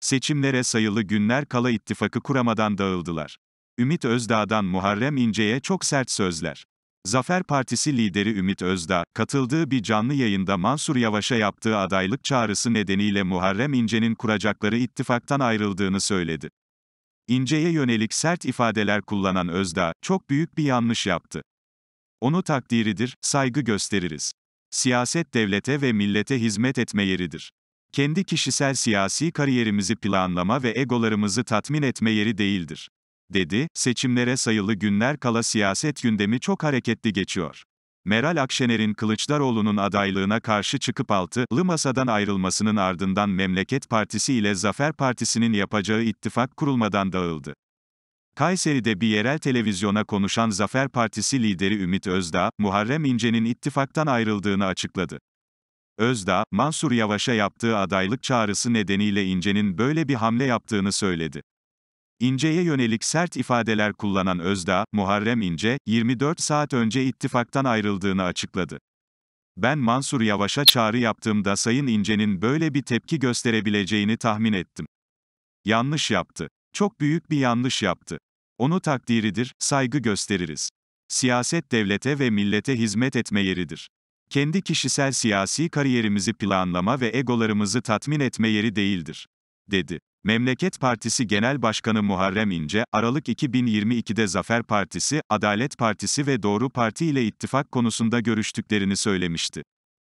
Seçimlere sayılı günler kala ittifakı kuramadan dağıldılar. Ümit Özdağ'dan Muharrem İnce'ye çok sert sözler. Zafer Partisi lideri Ümit Özdağ, katıldığı bir canlı yayında Mansur Yavaş'a yaptığı adaylık çağrısı nedeniyle Muharrem İnce'nin kuracakları ittifaktan ayrıldığını söyledi. İnce'ye yönelik sert ifadeler kullanan Özdağ, çok büyük bir yanlış yaptı. Onu takdiridir, saygı gösteririz. Siyaset devlete ve millete hizmet etme yeridir kendi kişisel siyasi kariyerimizi planlama ve egolarımızı tatmin etme yeri değildir. Dedi, seçimlere sayılı günler kala siyaset gündemi çok hareketli geçiyor. Meral Akşener'in Kılıçdaroğlu'nun adaylığına karşı çıkıp altılı masadan ayrılmasının ardından Memleket Partisi ile Zafer Partisi'nin yapacağı ittifak kurulmadan dağıldı. Kayseri'de bir yerel televizyona konuşan Zafer Partisi lideri Ümit Özdağ, Muharrem İnce'nin ittifaktan ayrıldığını açıkladı. Özda, Mansur Yavaş'a yaptığı adaylık çağrısı nedeniyle İnce'nin böyle bir hamle yaptığını söyledi. İnce'ye yönelik sert ifadeler kullanan Özda, Muharrem İnce, 24 saat önce ittifaktan ayrıldığını açıkladı. Ben Mansur Yavaş'a çağrı yaptığımda Sayın İnce'nin böyle bir tepki gösterebileceğini tahmin ettim. Yanlış yaptı. Çok büyük bir yanlış yaptı. Onu takdiridir, saygı gösteririz. Siyaset devlete ve millete hizmet etme yeridir kendi kişisel siyasi kariyerimizi planlama ve egolarımızı tatmin etme yeri değildir, dedi. Memleket Partisi Genel Başkanı Muharrem İnce, Aralık 2022'de Zafer Partisi, Adalet Partisi ve Doğru Parti ile ittifak konusunda görüştüklerini söylemişti.